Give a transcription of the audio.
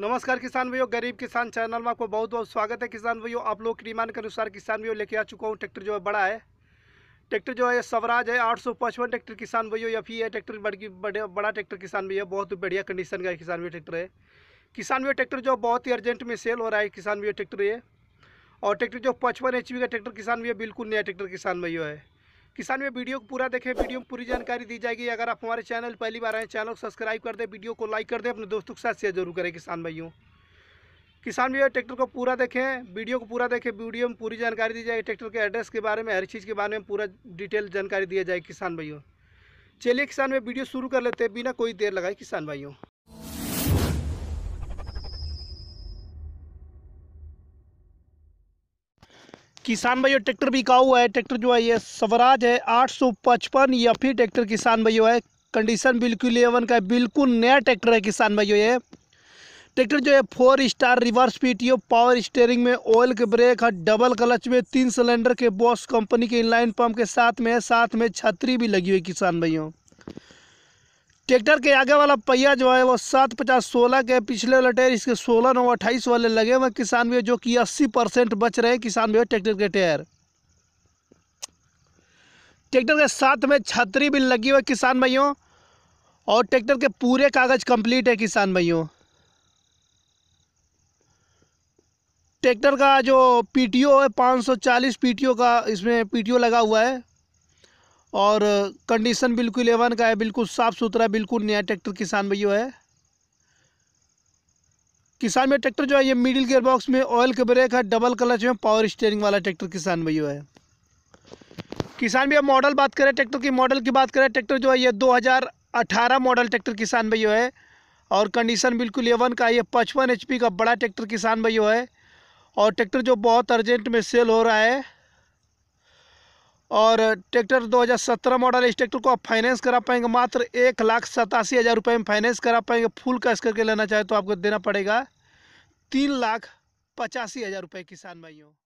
नमस्कार किसान भैया गरीब किसान चैनल में आपको बहुत बहुत स्वागत है किसान भैया आप लोग की डिमांड के अनुसार किसान भैया लेके आ चुका हूँ ट्रैक्टर जो है बड़ा है ट्रैक्टर जो है स्वराज है आठ सौ पचपन ट्रैक्टर किसान भैया या फिर ट्रैक्टर बड़ी बड़ा ट्रैक्टर किसान भैया बहुत बढ़िया कंडीशन का किसान भैया ट्रैक्टर है किसान भैया ट्रैक्टर जो बहुत ही अर्जेंट में सेल हो रहा है किसान भैया ट्रैक्टर ये और ट्रैक्टर जो पचपन एच का ट्रैक्टर किसान भैया बिल्कुल नया ट्रैक्टर किसान भैया है किसान में वीडियो को पूरा देखें वीडियो में पूरी जानकारी दी जाएगी अगर आप हमारे चैनल पहली बार आए चैनल को सब्सक्राइब कर दें वीडियो को लाइक कर दें अपने दोस्तों के साथ शेयर जरूर करें किसान भाइयों किसान भैया ट्रैक्टर को पूरा देखें वीडियो को पूरा देखें वीडियो में पूरी जानकारी दी जाएगी ट्रैक्टर के एड्रेस के बारे में हर चीज़ के बारे में पूरा डिटेल जानकारी दिया जाएगी किसान भाइयों चलिए किसान में वीडियो शुरू कर लेते हैं बिना कोई देर लगाए किसान भाइयों किसान भाइयों ट्रैक्टर हुआ है ट्रैक्टर जो है ये स्वराज है आठ सौ पचपन या फिर ट्रैक्टर किसान भाइयों है कंडीशन बिल्कुल एवन का है बिल्कुल नया ट्रैक्टर है किसान भाइयों ये ट्रैक्टर जो है four star reverse PTO power steering में ऑयल के ब्रेक है डबल क्लच में तीन सिलेंडर के बॉस कंपनी के इनलाइन पंप के साथ में है साथ में छतरी भी लगी हुई किसान भाइयों ट्रैक्टर के आगे वाला पहिया जो है वो सात पचास सोलह के पिछले वाला टायर इसके सोलह नौ अट्ठाईस वाले लगे हुए किसान भी जो कि अस्सी परसेंट बच रहे किसान भी ट्रैक्टर के टायर ट्रैक्टर के साथ में छतरी भी लगी हुई किसान भाइयों और ट्रैक्टर के पूरे कागज़ कंप्लीट है किसान भाइयों ट्रैक्टर का जो पीटीओ है चालीस पीटीओ का इसमें पीटीओ लगा हुआ है और कंडीशन बिल्कुल एवन का है बिल्कुल साफ़ सुथरा बिल्कुल नया ट्रैक्टर किसान भैया है किसान में ट्रैक्टर जो है ये मिडिल गियर बॉक्स में ऑयल के ब्रेक है डबल क्लच में पावर स्टेयरिंग वाला ट्रैक्टर किसान भैया है किसान भैया मॉडल बात करें ट्रैक्टर की मॉडल की बात करें ट्रैक्टर जो है ये 2018 मॉडल ट्रैक्टर किसान भैया है और कंडीशन बिल्कुल एवन का ये पचपन एच का बड़ा ट्रैक्टर किसान भैया है और ट्रैक्टर जो बहुत अर्जेंट में सेल हो रहा है और ट्रैक्टर 2017 मॉडल इस ट्रैक्टर को आप फाइनेंस करा पाएंगे मात्र एक लाख सतासी हज़ार रुपये में फाइनेंस करा पाएंगे फुल कैश करके लेना चाहे तो आपको देना पड़ेगा तीन लाख पचासी हज़ार रुपये किसान भाइयों